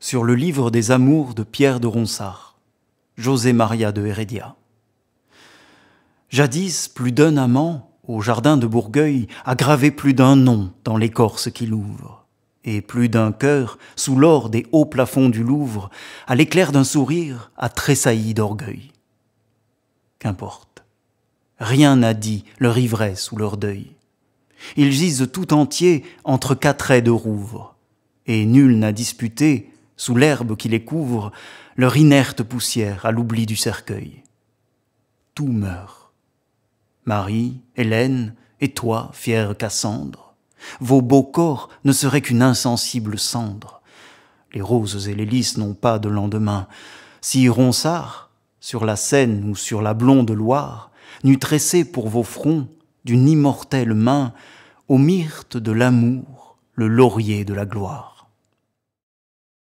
sur le livre des amours de Pierre de Ronsard, José Maria de Heredia. Jadis, plus d'un amant, au jardin de Bourgueil, a gravé plus d'un nom dans l'écorce qui l'ouvre et plus d'un cœur, sous l'or des hauts plafonds du Louvre, à l'éclair d'un sourire, a tressailli d'orgueil. Qu'importe, rien n'a dit leur ivresse ou leur deuil. Ils gisent tout entiers entre quatre traits de rouvre, et nul n'a disputé sous l'herbe qui les couvre, leur inerte poussière à l'oubli du cercueil. Tout meurt. Marie, Hélène, et toi, fière Cassandre, vos beaux corps ne seraient qu'une insensible cendre. Les roses et les lys n'ont pas de lendemain. Si Ronsard, sur la Seine ou sur la blonde Loire, n'eût tressé pour vos fronts, d'une immortelle main, au myrte de l'amour, le laurier de la gloire.